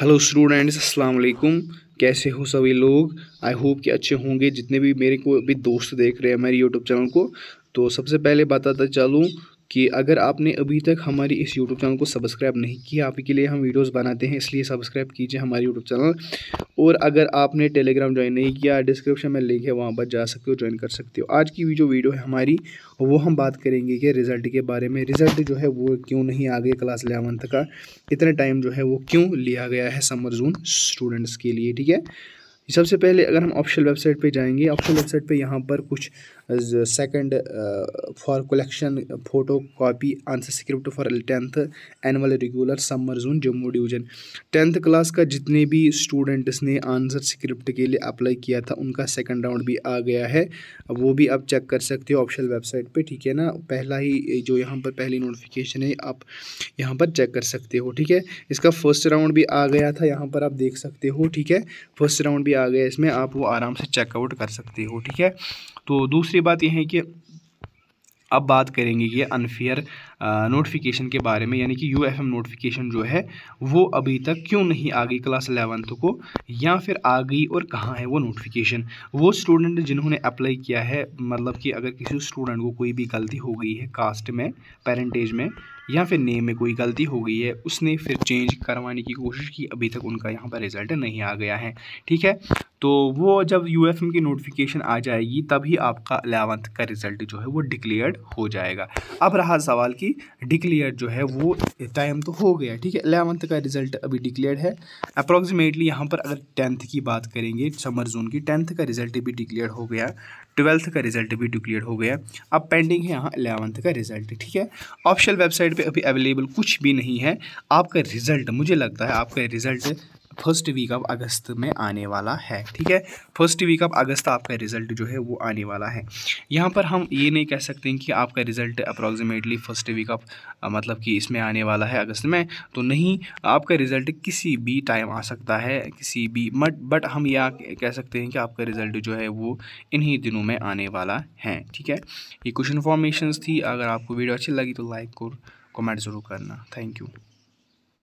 hello students अस्सलाम वालेकुम कैसे हो सभी लोग आई होप कि अच्छे होंगे जितने भी मेरे को भी दोस्त देख रहे हैं मेरे यूट्यूब चैनल को तो सबसे पहले बताता चलूँ कि अगर आपने अभी तक हमारी इस यूट्यूब चैनल को सब्सक्राइब नहीं किया आपके लिए हम वीडियोस बनाते हैं इसलिए सब्सक्राइब कीजिए हमारे यूट्यूब चैनल और अगर आपने टेलीग्राम ज्वाइन नहीं किया डिस्क्रिप्शन में लिंक है वहाँ पर जा सकते हो ज्वाइन कर सकते हो आज की जो वीडियो है हमारी वो हम बात करेंगे कि रिज़ल्ट के बारे में रिज़ल्ट जो है वो क्यों नहीं आ गया क्लास एलेवंथ का इतना टाइम जो है वो क्यों लिया गया है समर जोन स्टूडेंट्स के लिए ठीक है सबसे पहले अगर हम ऑफिशियल वेबसाइट पे जाएंगे ऑप्शन वेबसाइट पे यहाँ पर कुछ second for collection photocopy answer script for tenth annual regular summer zone Jammu division tenth class का जितने भी स्टूडेंट्स ने आंसर स्क्रिप्ट के लिए अप्लाई किया था उनका सेकंड राउंड भी आ गया है वो भी आप चेक कर सकते हो ऑफिशियल वेबसाइट पे ठीक है ना पहला ही जो यहाँ पर पहली नोटिफिकेशन है आप यहाँ पर चेक कर सकते हो ठीक है इसका फर्स्ट राउंड भी आ गया था यहाँ पर आप देख सकते हो ठीक है फर्स्ट राउंड भी आ गया इसमें आप वो आराम से चेकआउट कर सकते हो ठीक है तो दूसरी दूसरी बात यह है कि अब बात करेंगे ये अनफेयर नोटिफिकेशन के बारे में यानी कि यू एफ एम नोटिफिकेशन जो है वो अभी तक क्यों नहीं आ गई क्लास एलेवंथ को या फिर आ गई और कहाँ है वो नोटिफिकेशन वो स्टूडेंट जिन्होंने अप्लाई किया है मतलब कि अगर किसी स्टूडेंट को कोई भी गलती हो गई है कास्ट में पेरेंटेज में या फिर नेम में कोई गलती हो गई है उसने फिर चेंज करवाने की कोशिश की अभी तक उनका यहाँ पर रिजल्ट नहीं आ गया है ठीक है तो वो जब यू एफ एम की नोटिफिकेशन आ जाएगी तभी आपका अलेवंथ का रिज़ल्ट जो है वो डिक्लेयर्ड हो जाएगा अब रहा सवाल कि डिक्लेयर्ड जो है वो टाइम तो हो गया ठीक है अलेवंथ का रिज़ल्ट अभी डिक्लेयर्ड है अप्रॉक्सीमेटली यहाँ पर अगर टेंथ की बात करेंगे समर जोन की टेंथ का रिज़ल्ट भी डिक्लेयर हो गया ट्वेल्थ का रिज़ल्ट भी डिक्लेयर हो गया अब पेंडिंग है यहाँ अलेवंथ का रिज़ल्ट ठीक है ऑफिशियल वेबसाइट पर अभी अवेलेबल कुछ भी नहीं है आपका रिज़ल्ट मुझे लगता है आपका result first week of August में आने वाला है ठीक है फर्स्ट वीक ऑफ अगस्त आपका रिजल्ट जो है वो आने वाला है यहाँ पर हम ये नहीं कह सकते कि आपका result approximately first week of मतलब कि इसमें आने वाला है अगस्त में तो नहीं आपका रिजल्ट किसी भी टाइम आ सकता है किसी भी बट बट हम यह कह सकते हैं कि आपका रिजल्ट जो है वो इन्हीं दिनों में आने वाला है ठीक है ये कुछ इन्फॉर्मेशन थी अगर आपको वीडियो अच्छी लगी तो लाइक और कमेंट ज़रूर करना थैंक यू